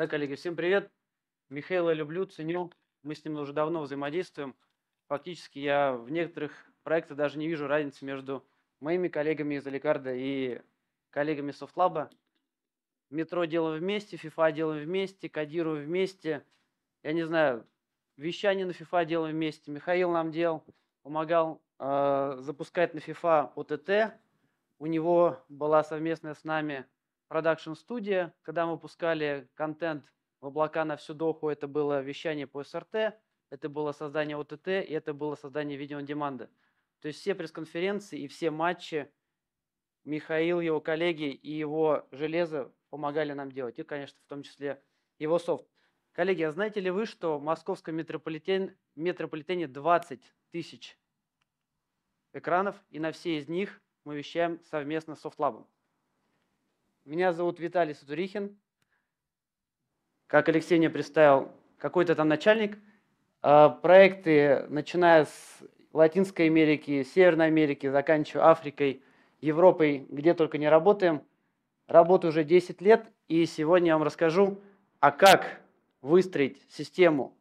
Да, коллеги, всем привет. Михаила люблю, ценю. Мы с ним уже давно взаимодействуем. Фактически я в некоторых проектах даже не вижу разницы между моими коллегами из Аликарда и коллегами Софтлаба. Метро делаем вместе, FIFA делаем вместе, кодируем вместе. Я не знаю, вещание на FIFA делаем вместе. Михаил нам делал, помогал э, запускать на FIFA ОТТ. У него была совместная с нами Production студия. когда мы выпускали контент в облака на всю доху, это было вещание по СРТ, это было создание ОТТ, и это было создание видео То есть все пресс-конференции и все матчи Михаил, его коллеги и его железо помогали нам делать. И, конечно, в том числе его софт. Коллеги, а знаете ли вы, что в московском метрополитен, метрополитене 20 тысяч экранов, и на все из них мы вещаем совместно с Софтлабом? Меня зовут Виталий Сатурихин. Как Алексей мне представил, какой-то там начальник. А, проекты, начиная с Латинской Америки, Северной Америки, заканчивая Африкой, Европой, где только не работаем. Работаю уже 10 лет, и сегодня я вам расскажу, а как выстроить систему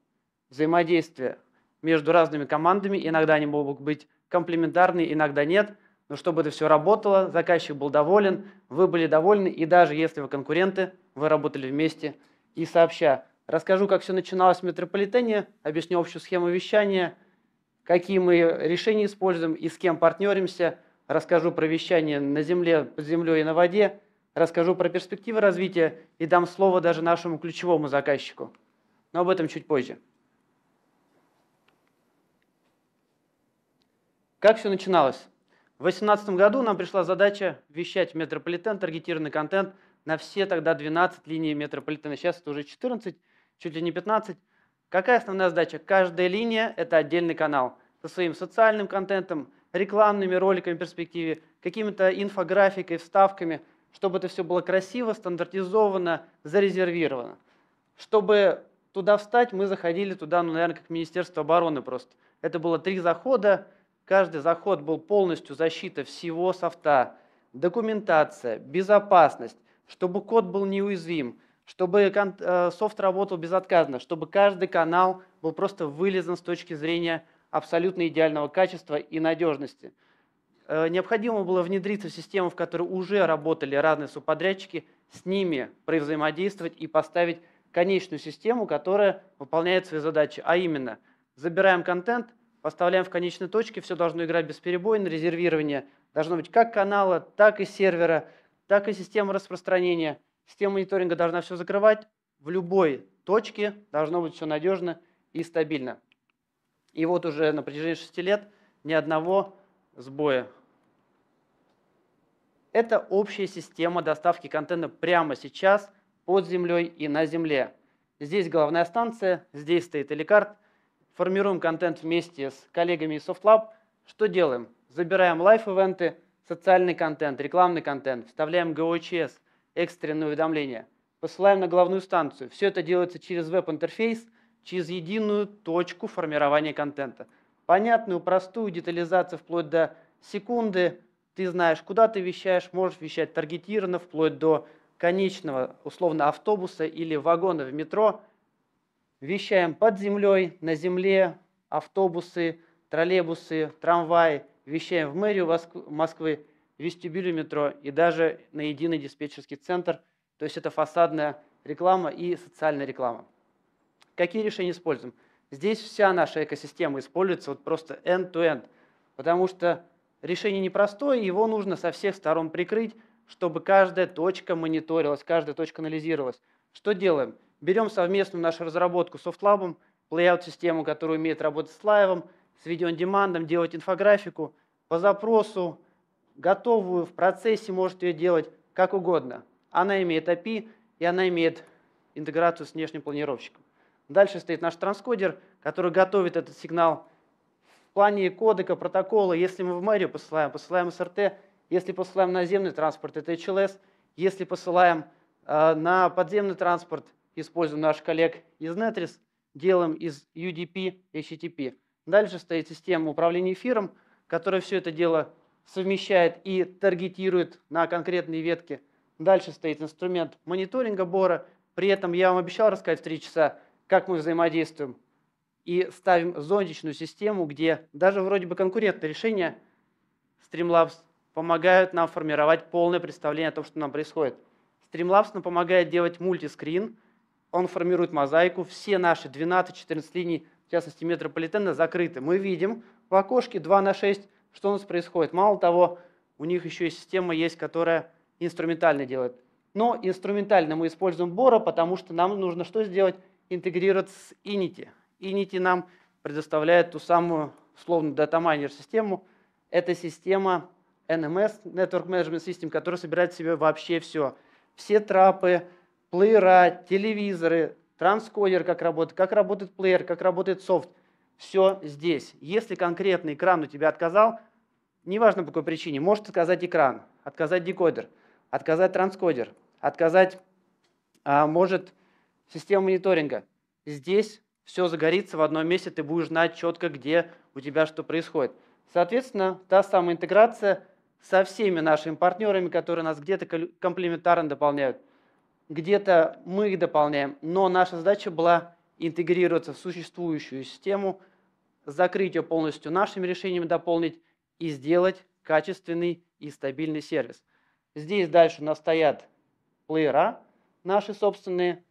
взаимодействия между разными командами. Иногда они могут быть комплементарны, иногда нет – но чтобы это все работало, заказчик был доволен, вы были довольны, и даже если вы конкуренты, вы работали вместе и сообща. Расскажу, как все начиналось в метрополитене, объясню общую схему вещания, какие мы решения используем и с кем партнеримся, расскажу про вещание на земле, под землей и на воде, расскажу про перспективы развития и дам слово даже нашему ключевому заказчику. Но об этом чуть позже. Как все начиналось? В 2018 году нам пришла задача вещать в метрополитен таргетированный контент на все тогда 12 линий метрополитена. Сейчас это уже 14, чуть ли не 15. Какая основная задача? Каждая линия – это отдельный канал со своим социальным контентом, рекламными роликами в перспективе, какими-то инфографикой, вставками, чтобы это все было красиво, стандартизовано, зарезервировано. Чтобы туда встать, мы заходили туда, ну, наверное, как Министерство обороны просто. Это было три захода, Каждый заход был полностью защита всего софта, документация, безопасность, чтобы код был неуязвим, чтобы э, софт работал безотказно, чтобы каждый канал был просто вылезан с точки зрения абсолютно идеального качества и надежности. Э, необходимо было внедриться в систему, в которой уже работали разные субподрядчики, с ними взаимодействовать и поставить конечную систему, которая выполняет свои задачи, а именно забираем контент, Поставляем в конечной точке, все должно играть бесперебойно, резервирование должно быть как канала, так и сервера, так и система распространения. Система мониторинга должна все закрывать, в любой точке должно быть все надежно и стабильно. И вот уже на протяжении 6 лет ни одного сбоя. Это общая система доставки контента прямо сейчас под землей и на земле. Здесь головная станция, здесь стоит эликард, формируем контент вместе с коллегами из SoftLab. Что делаем? Забираем лайф-эвенты, социальный контент, рекламный контент, вставляем GOCS, экстренные уведомления, посылаем на главную станцию. Все это делается через веб-интерфейс, через единую точку формирования контента. Понятную, простую детализацию вплоть до секунды. Ты знаешь, куда ты вещаешь, можешь вещать таргетированно, вплоть до конечного, условно, автобуса или вагона в метро – вещаем под землей, на земле, автобусы, троллейбусы, трамвай, вещаем в мэрию Москвы, вестибюле метро и даже на единый диспетчерский центр. То есть это фасадная реклама и социальная реклама. Какие решения используем? Здесь вся наша экосистема используется вот просто end-to-end, -end, потому что решение непростое, его нужно со всех сторон прикрыть, чтобы каждая точка мониторилась, каждая точка анализировалась. Что делаем? Берем совместную нашу разработку с SoftLab, layout-систему, которая умеет работать с лайвом, с видеоондемандом, делать инфографику по запросу, готовую, в процессе может ее делать как угодно. Она имеет API и она имеет интеграцию с внешним планировщиком. Дальше стоит наш транскодер, который готовит этот сигнал в плане кодека, протокола. Если мы в мэрию посылаем, посылаем СРТ. Если посылаем наземный транспорт, это HLS. Если посылаем э, на подземный транспорт, используем наш коллег из Netris, делаем из UDP HTTP. Дальше стоит система управления эфиром, которая все это дело совмещает и таргетирует на конкретные ветки. Дальше стоит инструмент мониторинга бора. При этом я вам обещал рассказать в 3 часа, как мы взаимодействуем. И ставим зонтичную систему, где даже вроде бы конкурентные решения Streamlabs помогают нам формировать полное представление о том, что нам происходит. Streamlabs нам помогает делать мультискрин – он формирует мозаику. Все наши 12-14 линий, в частности метрополитена, закрыты. Мы видим в окошке 2 на 6, что у нас происходит. Мало того, у них еще и система есть, которая инструментально делает. Но инструментально мы используем Бора, потому что нам нужно что сделать? интегрировать с Inity. Inity нам предоставляет ту самую, условно, датамайнер систему. Это система NMS, Network Management System, которая собирает в себе вообще все. Все трапы, плеера, телевизоры, транскодер, как работает, как работает плеер, как работает софт. Все здесь. Если конкретный экран у тебя отказал, неважно по какой причине, может отказать экран, отказать декодер, отказать транскодер, отказать а, может система мониторинга. Здесь все загорится в одном месте, ты будешь знать четко, где у тебя что происходит. Соответственно, та самая интеграция со всеми нашими партнерами, которые нас где-то комплементарно дополняют где-то мы их дополняем, но наша задача была интегрироваться в существующую систему, закрыть ее полностью нашими решениями, дополнить и сделать качественный и стабильный сервис. Здесь дальше у нас стоят плеера наши собственные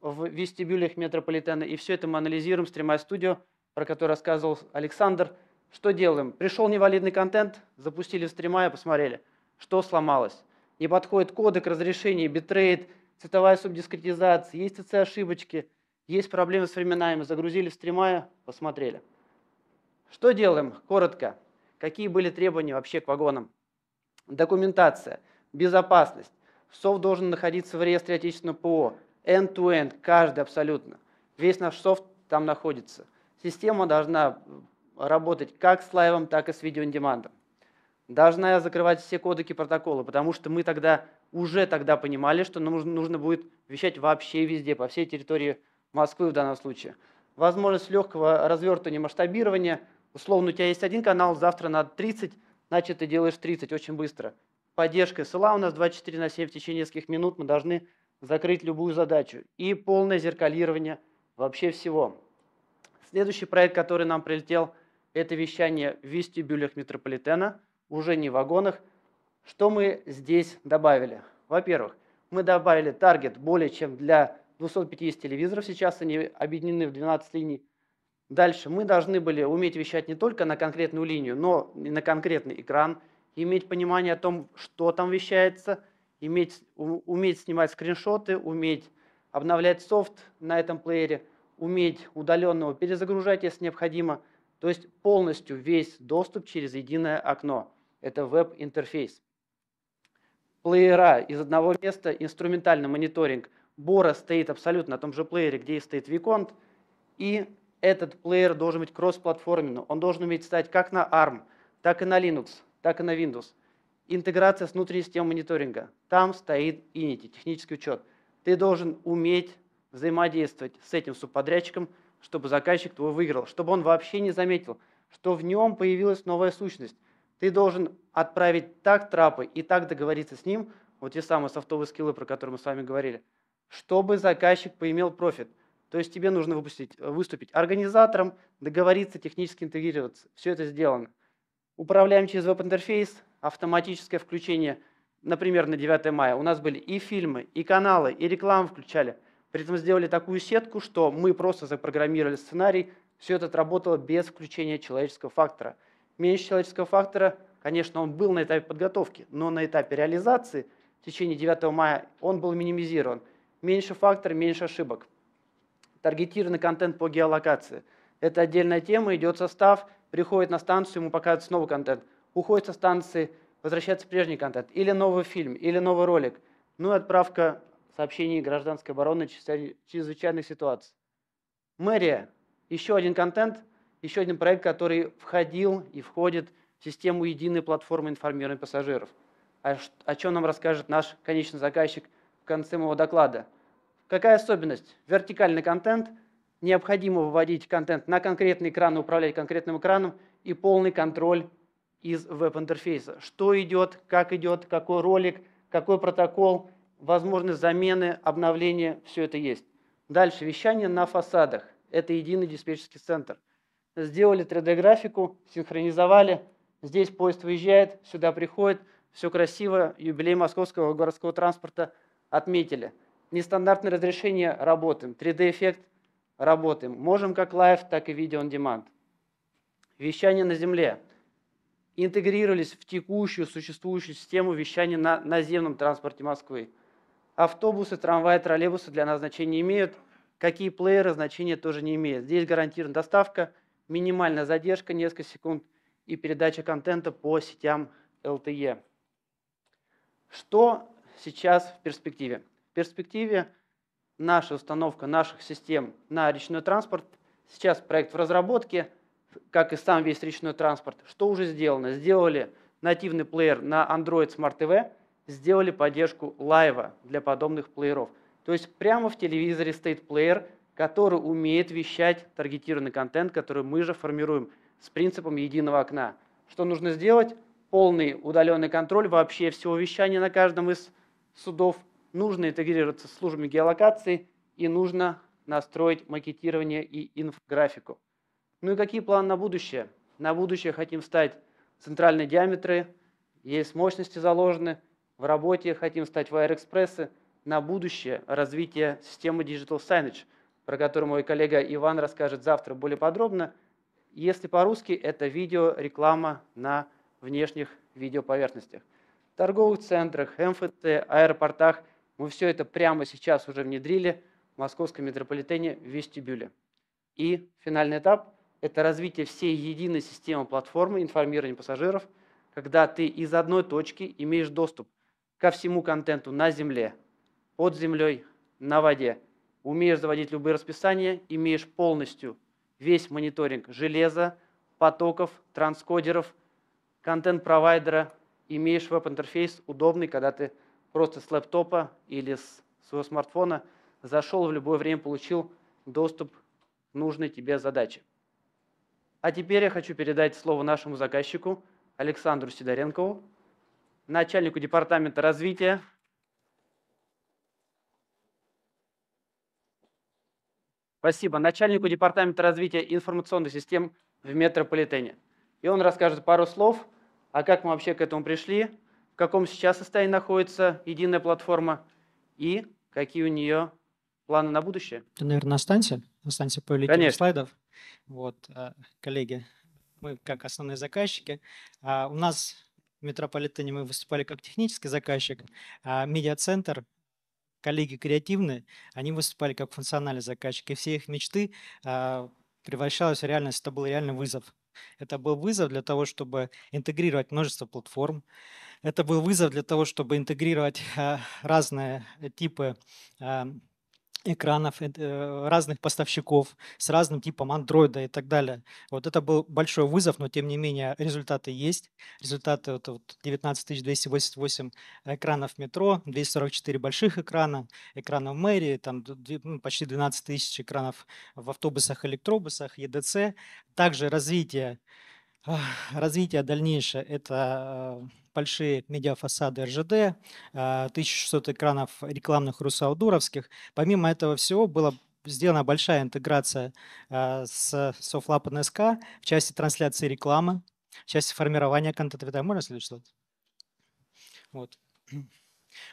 в вестибюлях метрополитена, и все это мы анализируем с Тремай Studio, про которое рассказывал Александр. Что делаем? Пришел невалидный контент, запустили в стрима и посмотрели, что сломалось. Не подходит кодек, разрешение, битрейт, цветовая субдискретизация, есть CC-ошибочки, есть проблемы с временами. Загрузили в стримая, посмотрели. Что делаем? Коротко. Какие были требования вообще к вагонам? Документация, безопасность. Софт должен находиться в реестре отечественного ПО. End-to-end, -end, каждый абсолютно. Весь наш софт там находится. Система должна работать как с лайвом, так и с видеоиндемандом. Должна я закрывать все кодеки протоколы, потому что мы тогда уже тогда понимали, что нужно, нужно будет вещать вообще везде, по всей территории Москвы в данном случае. Возможность легкого развертывания масштабирования. Условно, у тебя есть один канал, завтра на 30, значит, ты делаешь 30 очень быстро. Поддержка СЛА у нас 24 на 7 в течение нескольких минут. Мы должны закрыть любую задачу. И полное зеркалирование вообще всего. Следующий проект, который нам прилетел, это вещание в вестибюлях метрополитена, уже не в вагонах, что мы здесь добавили? Во-первых, мы добавили таргет более чем для 250 телевизоров, сейчас они объединены в 12 линий. Дальше мы должны были уметь вещать не только на конкретную линию, но и на конкретный экран, иметь понимание о том, что там вещается, иметь, уметь снимать скриншоты, уметь обновлять софт на этом плеере, уметь удаленно его перезагружать, если необходимо. То есть полностью весь доступ через единое окно. Это веб-интерфейс плеера из одного места, инструментальный мониторинг. Бора стоит абсолютно на том же плеере, где и стоит Виконт, и этот плеер должен быть кроссплатформенным. Он должен уметь стать как на ARM, так и на Linux, так и на Windows. Интеграция с внутренней системой мониторинга. Там стоит Unity, технический учет. Ты должен уметь взаимодействовать с этим субподрядчиком, чтобы заказчик твой выиграл, чтобы он вообще не заметил, что в нем появилась новая сущность, ты должен отправить так трапы и так договориться с ним, вот те самые софтовые скиллы, про которые мы с вами говорили, чтобы заказчик поимел профит. То есть тебе нужно выпустить, э, выступить организатором, договориться, технически интегрироваться. Все это сделано. Управляем через веб-интерфейс, автоматическое включение. Например, на 9 мая у нас были и фильмы, и каналы, и рекламу включали. При этом сделали такую сетку, что мы просто запрограммировали сценарий, все это отработало без включения человеческого фактора – меньше человеческого фактора, конечно, он был на этапе подготовки, но на этапе реализации в течение 9 мая он был минимизирован. Меньше фактор, меньше ошибок. Таргетированный контент по геолокации. Это отдельная тема, идет состав, приходит на станцию, ему показывают новый контент. Уходит со станции, возвращается прежний контент. Или новый фильм, или новый ролик. Ну и отправка сообщений гражданской обороны через чрезвычайных ситуаций. Мэрия. Еще один контент – еще один проект, который входил и входит в систему единой платформы информирования пассажиров. А о, о чем нам расскажет наш конечный заказчик в конце моего доклада. Какая особенность? Вертикальный контент. Необходимо выводить контент на конкретный экран, управлять конкретным экраном и полный контроль из веб-интерфейса. Что идет, как идет, какой ролик, какой протокол, возможность замены, обновления, все это есть. Дальше, вещание на фасадах. Это единый диспетчерский центр сделали 3D-графику, синхронизовали. Здесь поезд выезжает, сюда приходит, все красиво, юбилей московского городского транспорта отметили. Нестандартное разрешение работаем, 3D-эффект работаем. Можем как лайв, так и видео on demand. Вещание на земле. Интегрировались в текущую существующую систему вещания на наземном транспорте Москвы. Автобусы, трамваи, троллейбусы для назначения имеют. Какие плееры значения тоже не имеют. Здесь гарантирована доставка – минимальная задержка, несколько секунд, и передача контента по сетям LTE. Что сейчас в перспективе? В перспективе наша установка наших систем на речной транспорт. Сейчас проект в разработке, как и сам весь речной транспорт. Что уже сделано? Сделали нативный плеер на Android Smart TV, сделали поддержку лайва для подобных плееров. То есть прямо в телевизоре стоит плеер, который умеет вещать таргетированный контент, который мы же формируем с принципом единого окна. Что нужно сделать? Полный удаленный контроль вообще всего вещания на каждом из судов. Нужно интегрироваться с службами геолокации и нужно настроить макетирование и инфографику. Ну и какие планы на будущее? На будущее хотим стать центральные диаметры, есть мощности заложены, в работе хотим стать в Аэроэкспрессы, на будущее развитие системы Digital Signage – про который мой коллега Иван расскажет завтра более подробно. Если по-русски, это видеореклама на внешних видеоповерхностях. В торговых центрах, МФТ, аэропортах мы все это прямо сейчас уже внедрили в московском метрополитене в вестибюле. И финальный этап – это развитие всей единой системы платформы информирования пассажиров, когда ты из одной точки имеешь доступ ко всему контенту на земле, под землей, на воде – умеешь заводить любые расписания, имеешь полностью весь мониторинг железа, потоков, транскодеров, контент-провайдера, имеешь веб-интерфейс удобный, когда ты просто с лэптопа или с своего смартфона зашел в любое время, получил доступ к нужной тебе задаче. А теперь я хочу передать слово нашему заказчику Александру Сидоренкову, начальнику департамента развития Спасибо. Начальнику Департамента развития информационных систем в метрополитене. И он расскажет пару слов, а как мы вообще к этому пришли, в каком сейчас состоянии находится единая платформа и какие у нее планы на будущее. Ты, наверное, останься, останься по линии слайдов. Вот, э, коллеги, мы как основные заказчики. А, у нас в метрополитене мы выступали как технический заказчик, а медиацентр коллеги креативные, они выступали как функциональные заказчики, и все их мечты а, превращались в реальность, это был реальный вызов. Это был вызов для того, чтобы интегрировать множество платформ. Это был вызов для того, чтобы интегрировать а, разные типы а, экранов э, разных поставщиков с разным типом андроида и так далее. Вот это был большой вызов, но тем не менее результаты есть. Результаты это вот 19 288 экранов метро, 244 больших экрана, экранов мэрии, там ну, почти 12 тысяч экранов в автобусах, электробусах, ЕДЦ. Также развитие, развитие дальнейшее – это э, большие медиафасады РЖД, 1600 а, экранов рекламных русаудуровских. Помимо этого всего было сделана большая интеграция а, с SoftLab НСК в части трансляции рекламы, в части формирования контента. Можно следующий слайд? Вот.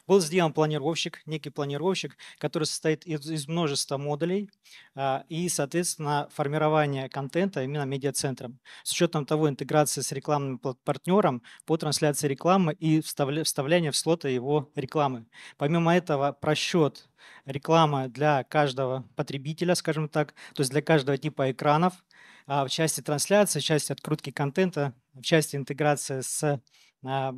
Был сделан планировщик, некий планировщик, который состоит из, из множества модулей а, и, соответственно, формирование контента именно медиацентром. С учетом того интеграции с рекламным партнером по трансляции рекламы и вставля, вставляние в слоты его рекламы. Помимо этого, просчет рекламы для каждого потребителя, скажем так, то есть для каждого типа экранов, а в части трансляции, в части открутки контента, в части интеграции с а,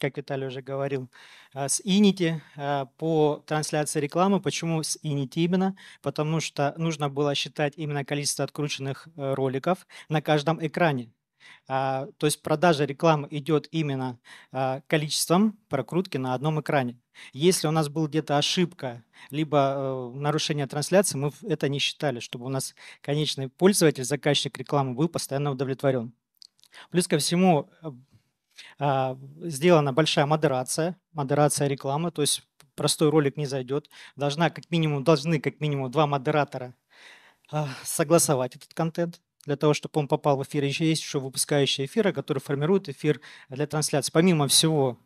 как Виталий уже говорил, а, с Inity а, по трансляции рекламы. Почему с Inity именно? Потому что нужно было считать именно количество открученных э, роликов на каждом экране. А, то есть продажа рекламы идет именно количеством прокрутки на одном экране. Если у нас была где-то ошибка, либо э, нарушение трансляции, мы это не считали, чтобы у нас конечный пользователь, заказчик рекламы был постоянно удовлетворен. Плюс ко всему, э, а, сделана большая модерация, модерация рекламы, то есть простой ролик не зайдет. Должна как минимум, должны как минимум два модератора а, согласовать этот контент для того, чтобы он попал в эфир. Еще есть еще выпускающие эфиры, а, которые формируют эфир для трансляции. Помимо всего,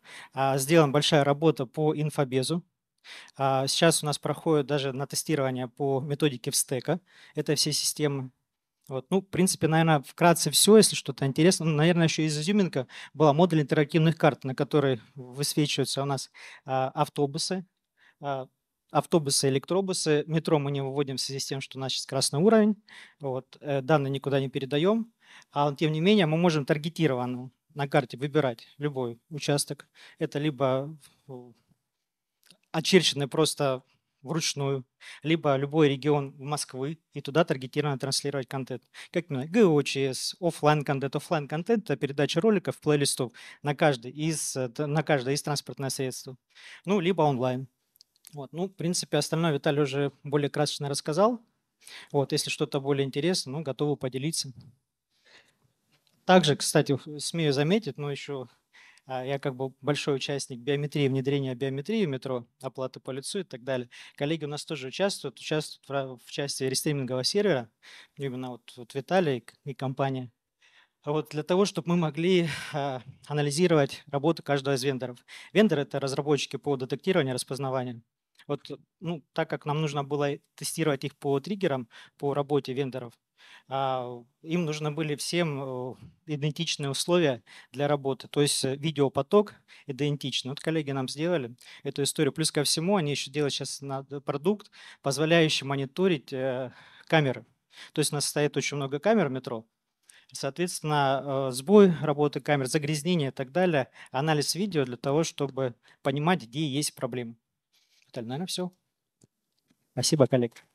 сделана большая работа по инфобезу. Сейчас у нас проходит даже на тестирование по методике встека. Это все системы вот. Ну, в принципе, наверное, вкратце все, если что-то интересно. Ну, наверное, еще изюминка была модуль интерактивных карт, на которой высвечиваются у нас а, автобусы, а, автобусы, электробусы. Метро мы не выводим в связи с тем, что у нас сейчас красный уровень. Вот. Э, данные никуда не передаем. А тем не менее, мы можем таргетированно на карте выбирать любой участок. Это либо очерченный просто вручную, либо любой регион Москвы и туда таргетированно транслировать контент. Как именно GOGS, офлайн контент, офлайн контент это а передача роликов, плейлистов на каждый из, на каждое из транспортных средств. Ну, либо онлайн. Вот. Ну, в принципе, остальное Виталий уже более красочно рассказал. Вот, если что-то более интересно, ну, готовы поделиться. Также, кстати, смею заметить, но еще а, я как бы большой участник биометрии, внедрения биометрии в метро, оплаты по лицу и так далее. Коллеги у нас тоже участвуют, участвуют в части рестримингового сервера, именно вот, вот Виталий и компания. А вот для того, чтобы мы могли а, анализировать работу каждого из вендоров. Вендор – это разработчики по детектированию, распознаванию. Вот, ну, так как нам нужно было тестировать их по триггерам, по работе вендоров, а, им нужны были всем э, идентичные условия для работы. То есть э, видеопоток идентичный. Вот коллеги нам сделали эту историю. Плюс ко всему они еще делают сейчас продукт, позволяющий мониторить э, камеры. То есть у нас стоит очень много камер в метро, Соответственно, сбой работы камер, загрязнение и так далее, анализ видео для того, чтобы понимать, где есть проблемы. Это, наверное, все. Спасибо, коллега.